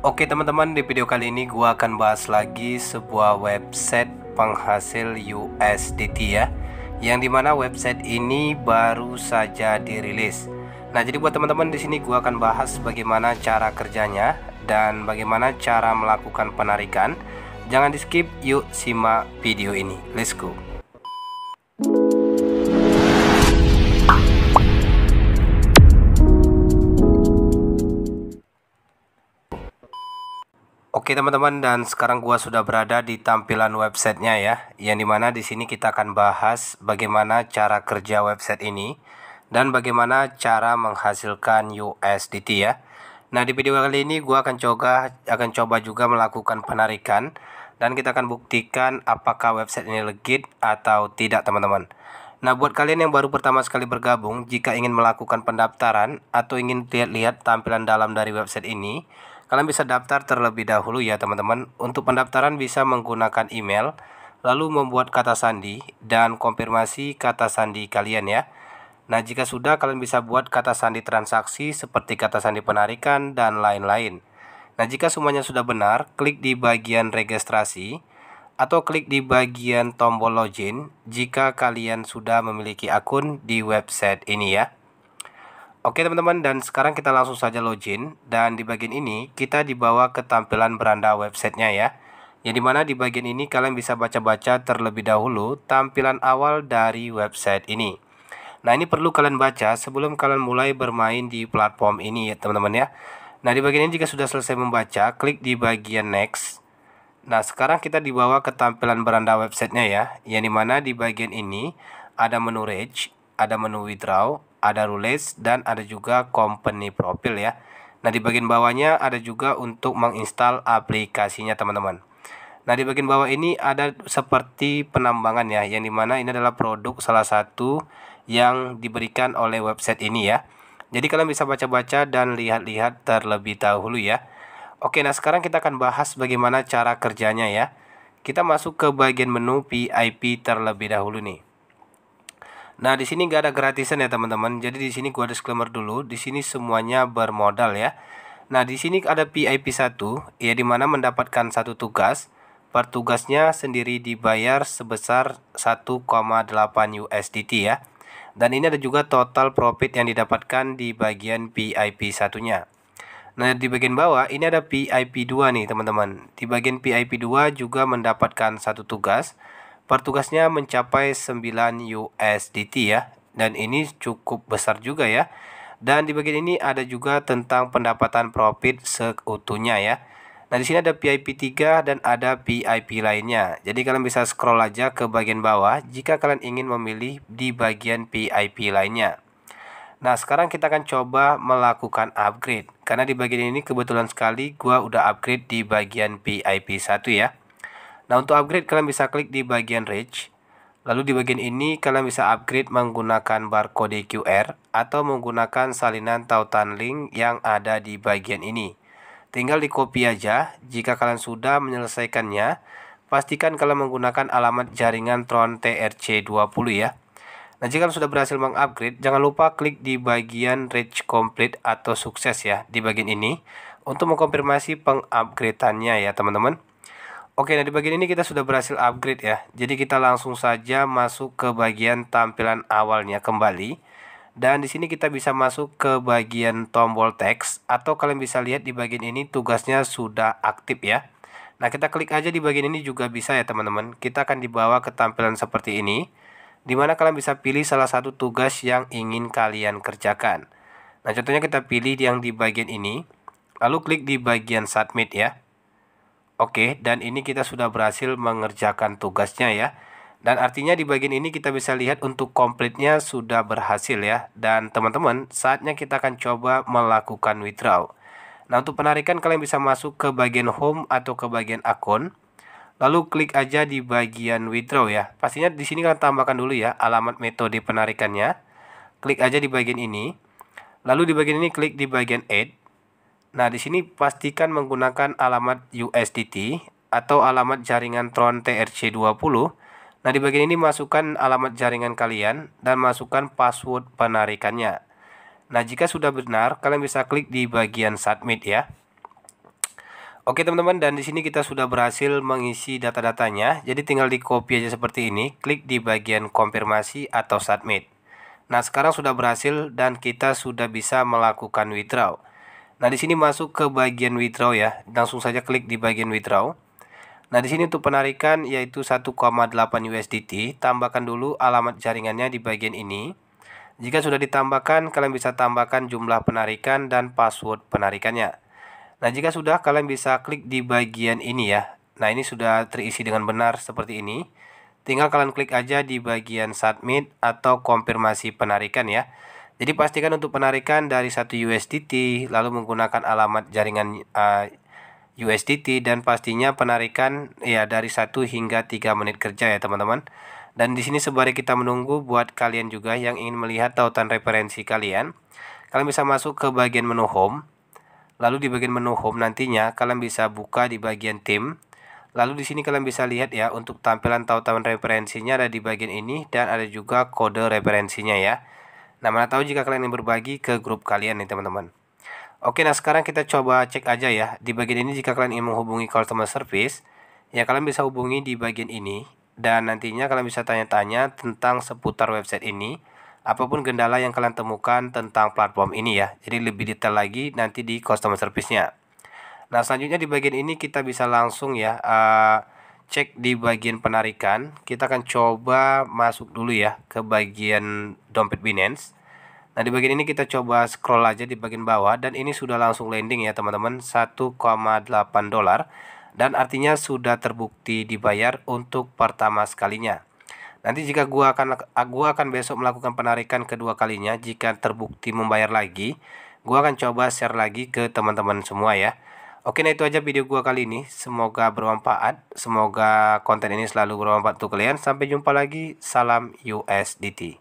Oke teman-teman di video kali ini gua akan bahas lagi sebuah website penghasil USDT ya yang dimana website ini baru saja dirilis. Nah jadi buat teman-teman di sini gua akan bahas bagaimana cara kerjanya dan bagaimana cara melakukan penarikan. Jangan di skip, yuk simak video ini. Let's go. Oke teman-teman dan sekarang gua sudah berada di tampilan websitenya ya yang dimana di sini kita akan bahas bagaimana cara kerja website ini dan bagaimana cara menghasilkan USDT ya. Nah di video kali ini gua akan coba akan coba juga melakukan penarikan dan kita akan buktikan apakah website ini legit atau tidak teman-teman. Nah, buat kalian yang baru pertama sekali bergabung, jika ingin melakukan pendaftaran atau ingin lihat-lihat tampilan dalam dari website ini, Kalian bisa daftar terlebih dahulu ya teman-teman. Untuk pendaftaran bisa menggunakan email, lalu membuat kata sandi dan konfirmasi kata sandi kalian ya. Nah, jika sudah kalian bisa buat kata sandi transaksi seperti kata sandi penarikan dan lain-lain. Nah, jika semuanya sudah benar, klik di bagian registrasi atau klik di bagian tombol login jika kalian sudah memiliki akun di website ini ya. Oke teman-teman dan sekarang kita langsung saja login dan di bagian ini kita dibawa ke tampilan beranda websitenya ya yang dimana di bagian ini kalian bisa baca-baca terlebih dahulu tampilan awal dari website ini Nah ini perlu kalian baca sebelum kalian mulai bermain di platform ini ya teman-teman ya Nah di bagian ini jika sudah selesai membaca klik di bagian next Nah sekarang kita dibawa ke tampilan beranda websitenya ya Yang dimana di bagian ini ada menu rage, ada menu withdraw, ada rules dan ada juga company profile ya. Nah, di bagian bawahnya ada juga untuk menginstal aplikasinya teman-teman. Nah, di bagian bawah ini ada seperti penambangan ya, yang dimana ini adalah produk salah satu yang diberikan oleh website ini ya. Jadi kalian bisa baca-baca dan lihat-lihat terlebih dahulu ya. Oke, nah sekarang kita akan bahas bagaimana cara kerjanya ya. Kita masuk ke bagian menu VIP terlebih dahulu nih. Nah, di sini nggak ada gratisan ya, teman-teman. Jadi di sini gua disclaimer dulu, di sini semuanya bermodal ya. Nah, di sini ada PIP 1, ya di mana mendapatkan satu tugas, pertugasnya sendiri dibayar sebesar 1,8 USDT ya. Dan ini ada juga total profit yang didapatkan di bagian PIP satunya. Nah, di bagian bawah ini ada PIP 2 nih, teman-teman. Di bagian PIP 2 juga mendapatkan satu tugas Pertugasnya mencapai 9 USDT ya. Dan ini cukup besar juga ya. Dan di bagian ini ada juga tentang pendapatan profit seutuhnya ya. Nah, di sini ada PIP 3 dan ada PIP lainnya. Jadi kalian bisa scroll aja ke bagian bawah jika kalian ingin memilih di bagian PIP lainnya. Nah, sekarang kita akan coba melakukan upgrade karena di bagian ini kebetulan sekali gua udah upgrade di bagian PIP 1 ya. Nah untuk upgrade kalian bisa klik di bagian Reach. Lalu di bagian ini kalian bisa upgrade menggunakan barcode QR atau menggunakan salinan tautan link yang ada di bagian ini. Tinggal di copy aja, jika kalian sudah menyelesaikannya, pastikan kalian menggunakan alamat jaringan Tron TRC20 ya. Nah, jika sudah berhasil mengupgrade, jangan lupa klik di bagian reach complete atau sukses ya di bagian ini untuk mengkonfirmasi pengupgradeannya ya, teman-teman. Oke, nah di bagian ini kita sudah berhasil upgrade ya. Jadi kita langsung saja masuk ke bagian tampilan awalnya kembali. Dan di sini kita bisa masuk ke bagian tombol teks atau kalian bisa lihat di bagian ini tugasnya sudah aktif ya. Nah, kita klik aja di bagian ini juga bisa ya, teman-teman. Kita akan dibawa ke tampilan seperti ini di mana kalian bisa pilih salah satu tugas yang ingin kalian kerjakan. Nah, contohnya kita pilih yang di bagian ini, lalu klik di bagian submit ya. Oke, dan ini kita sudah berhasil mengerjakan tugasnya ya. Dan artinya di bagian ini kita bisa lihat untuk komplitnya sudah berhasil ya. Dan teman-teman, saatnya kita akan coba melakukan withdraw. Nah, untuk penarikan kalian bisa masuk ke bagian home atau ke bagian akun. Lalu klik aja di bagian withdraw ya. Pastinya di sini kalian tambahkan dulu ya alamat metode penarikannya. Klik aja di bagian ini. Lalu di bagian ini klik di bagian add. Nah, di sini pastikan menggunakan alamat USDT atau alamat jaringan Tron TRC20. Nah, di bagian ini masukkan alamat jaringan kalian dan masukkan password penarikannya. Nah, jika sudah benar, kalian bisa klik di bagian submit ya. Oke teman-teman dan di sini kita sudah berhasil mengisi data-datanya. Jadi tinggal di copy aja seperti ini, klik di bagian konfirmasi atau submit. Nah, sekarang sudah berhasil dan kita sudah bisa melakukan withdraw. Nah, di sini masuk ke bagian withdraw ya. Langsung saja klik di bagian withdraw. Nah, di sini untuk penarikan yaitu 1,8 USDT. Tambahkan dulu alamat jaringannya di bagian ini. Jika sudah ditambahkan, kalian bisa tambahkan jumlah penarikan dan password penarikannya. Nah, jika sudah, kalian bisa klik di bagian ini ya. Nah, ini sudah terisi dengan benar seperti ini. Tinggal kalian klik aja di bagian submit atau konfirmasi penarikan ya. Jadi pastikan untuk penarikan dari satu USDT lalu menggunakan alamat jaringan uh, eh, USDT dan pastinya penarikan ya dari satu hingga tiga menit kerja ya teman-teman. Dan di sini sebari kita menunggu buat kalian juga yang ingin melihat tautan referensi kalian, kalian bisa masuk ke bagian menu home. Lalu di bagian menu home nantinya kalian bisa buka di bagian tim. Lalu di sini kalian bisa lihat ya untuk tampilan tautan referensinya ada di bagian ini dan ada juga kode referensinya ya. Nah, mana tahu jika kalian ingin berbagi ke grup kalian nih, teman-teman. Oke, nah sekarang kita coba cek aja ya. Di bagian ini jika kalian ingin menghubungi customer service, ya kalian bisa hubungi di bagian ini dan nantinya kalian bisa tanya-tanya tentang seputar website ini apapun kendala yang kalian temukan tentang platform ini ya. Jadi lebih detail lagi nanti di customer service-nya. Nah, selanjutnya di bagian ini kita bisa langsung ya uh, cek di bagian penarikan, kita akan coba masuk dulu ya ke bagian dompet Binance. Nah, di bagian ini kita coba scroll aja di bagian bawah dan ini sudah langsung landing ya, teman-teman, 1,8 dolar dan artinya sudah terbukti dibayar untuk pertama sekalinya. Nanti jika gua akan gua akan besok melakukan penarikan kedua kalinya jika terbukti membayar lagi, gua akan coba share lagi ke teman-teman semua ya. Oke, nah itu aja video gua kali ini. Semoga bermanfaat. Semoga konten ini selalu bermanfaat untuk kalian. Sampai jumpa lagi. Salam USDT.